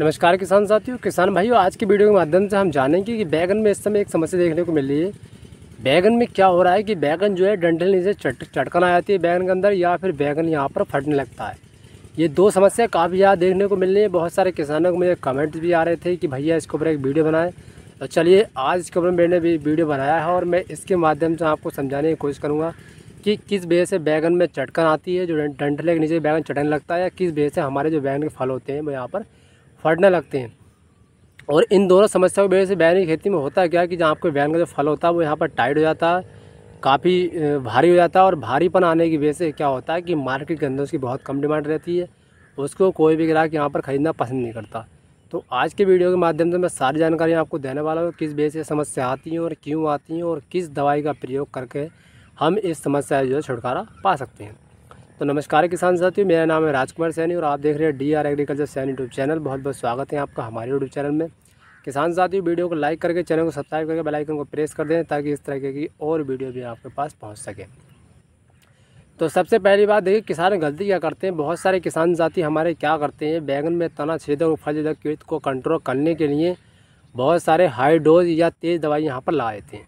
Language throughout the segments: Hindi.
नमस्कार किसान साथियों किसान भाइयों आज की वीडियो के माध्यम से हम जानेंगे कि बैगन में इस समय एक समस्या देखने को मिल रही है बैगन में क्या हो रहा है कि बैगन जो है डंडल नीचे चट चटकन आ जाती है बैगन के अंदर या फिर बैगन यहाँ पर फटने लगता है ये दो समस्या काफ़ी ज़्यादा देखने को मिल रही है बहुत सारे किसानों को मुझे कमेंट्स भी आ रहे थे कि भैया इसके ऊपर एक वीडियो बनाए तो चलिए आज इसके ऊपर मैंने भी वीडियो बनाया है और मैं इसके माध्यम से आपको समझाने की कोशिश करूँगा कि किस वजह से बैगन में चटकन आती है जो डंडले के नीचे बैगन चटने लगता है या किस वजह से हमारे जो बैगन के फल होते हैं वो यहाँ पर फटने लगते हैं और इन दोनों समस्याओं की वजह से बैन की खेती में होता है क्या कि जहाँ आपके बैन का जो फल होता है वो यहाँ पर टाइट हो जाता है काफ़ी भारी हो जाता है और भारीपन आने की वजह से क्या होता है कि मार्केट के अंदर उसकी बहुत कम डिमांड रहती है उसको कोई भी ग्राहक यहाँ पर ख़रीदना पसंद नहीं करता तो आज के वीडियो के माध्यम से मैं सारी जानकारी आपको देने वाला हूँ किस वजह से समस्या आती है और क्यों आती हैं और किस दवाई का प्रयोग करके हम इस समस्या जो छुटकारा पा सकते हैं तो नमस्कार किसान साथियों मेरा नाम है राजकुमार सैनी और आप देख रहे हैं D R agriculture Saini YouTube channel बहुत बहुत स्वागत है आपका हमारे यूट्यूब चैनल में किसान साथियों वीडियो को लाइक करके चैनल को सब्सक्राइब करके बेल आइकन को प्रेस कर दें ताकि इस तरीके की और वीडियो भी आपके पास पहुँच सके तो सबसे पहली बात देखिए किसान गलती क्या करते हैं बहुत सारे किसान साथी हमारे क्या करते हैं बैंगन में तना छेदक और फलजेदक कीट को कंट्रोल करने के लिए बहुत सारे हाई डोज या तेज़ दवाई यहाँ पर लगा देते हैं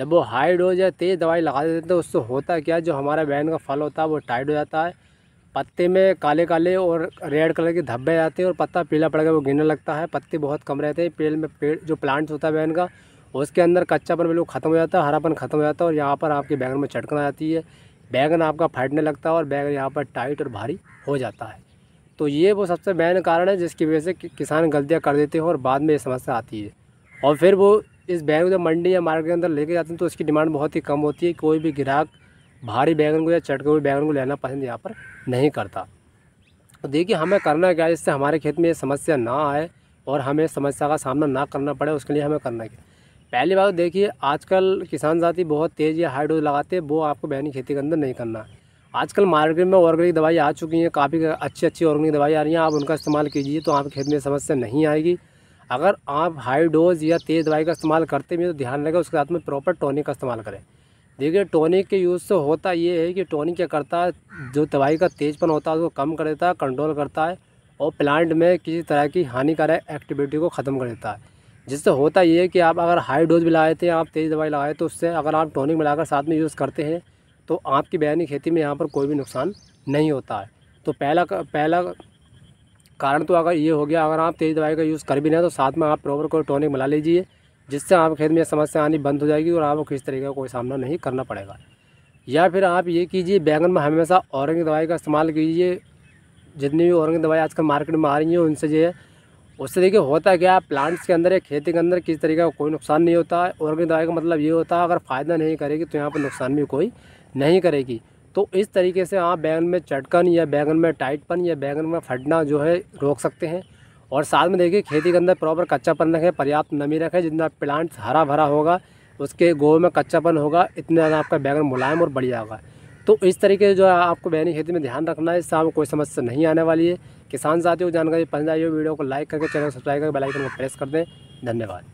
जब वो हाई डोज या तेज़ दवाई लगा देते हैं तो उससे होता क्या जो हमारा बैन का फल होता है वो टाइट हो जाता है पत्ते में काले काले और रेड कलर के धब्बे आते हैं और पत्ता पीला पड़ गया वो गिरने लगता है पत्ते बहुत कम रहते हैं पेड़ में पेड़ जो प्लांट्स होता है बैन का उसके अंदर कच्चापन बिल्कुल ख़त्म हो जाता है हरापन ख़त्म हो जाता है और यहाँ पर आपके बैगन में चटकन आ जाती है बैगन आपका फटने लगता है और बैगन यहाँ पर टाइट और भारी हो जाता है तो ये वो सबसे मेन कारण है जिसकी वजह से किसान गलतियाँ कर देते हैं और बाद में ये समस्या आती है और फिर वो इस बैगन को जब मंडी या मार्केट के अंदर लेके जाते हैं तो इसकी डिमांड बहुत ही कम होती है कोई भी ग्राहक भारी बैगन को या चटके हुए बैगन को लेना पसंद यहाँ पर नहीं करता तो देखिए हमें करना क्या है जिससे हमारे खेत में ये समस्या ना आए और हमें समस्या का सामना ना करना पड़े उसके लिए हमें करना क्या पहली बात देखिए आजकल किसान साथी बहुत तेज़ या हाई डोज लगाते हैं वो आपको बैनी खेती के अंदर नहीं करना है आजकल मार्केट में ऑर्गेनिक दवाई आ चुकी हैं काफ़ी अच्छी अच्छी ऑर्गेनिक दवाई आ रही हैं आप उनका इस्तेमाल कीजिए तो आपके खेत में समस्या नहीं आएगी अगर आप हाई डोज या तेज़ दवाई का इस्तेमाल करते भी तो ध्यान रखें उसके साथ में प्रॉपर टॉनिक का इस्तेमाल करें देखिए टॉनिक के यूज़ से होता ये है कि टॉनिक क्या करता है जो दवाई का तेज़पन होता है उसको कम कर देता है कंट्रोल करता है और प्लांट में किसी तरह की हानिकारक एक्टिविटी को ख़त्म कर देता है जिससे होता ये है कि आप अगर हाई डोज भी लगाए थे आप तेज़ दवाई लगाए तो उससे अगर आप टॉनिक मिलाकर साथ में यूज़ करते हैं तो आपकी बयानी खेती में यहाँ पर कोई भी नुकसान नहीं होता है तो पहला पहला कारण तो अगर ये हो गया अगर आप तेज़ दवाई का यूज़ कर भी ना तो साथ में आप प्रॉपर कोई टॉनिक मिला लीजिए जिससे आपके खेत में समस्या आनी बंद हो जाएगी और आपको किस तरीके का कोई सामना नहीं करना पड़ेगा या फिर आप ये कीजिए बैंगन में हमेशा औरंगी दवाई का इस्तेमाल कीजिए जितनी भी औरंगी दवाई आजकल मार्केट में आ रही है उनसे जो है उससे देखिए होता है क्या प्लांट्स के अंदर या खेती के अंदर किस तरीके का कोई नुकसान नहीं होता है औरंगी दवाई का मतलब ये होता है अगर फ़ायदा नहीं करेगी तो यहाँ पर नुकसान भी कोई नहीं करेगी तो इस तरीके से आप बैंगन में चटकन या बैंगन में टाइटपन या बैंगन में फटना जो है रोक सकते हैं और साथ में देखिए खेती के अंदर प्रॉपर कच्चापन रखें पर्याप्त नमी रखें जितना प्लांट हरा भरा होगा उसके गोह में कच्चापन होगा इतना आपका बैगन मुलायम और बढ़िया होगा तो इस तरीके से जो है आपको बैनी खेती में ध्यान रखना है इससे आपको कोई समस्या नहीं आने वाली है किसान साथियों को जानकारी पसंद आई हो वीडियो को लाइक करके चैनल सब्सक्राइब करके बेलाइकन को प्रेस कर दें धन्यवाद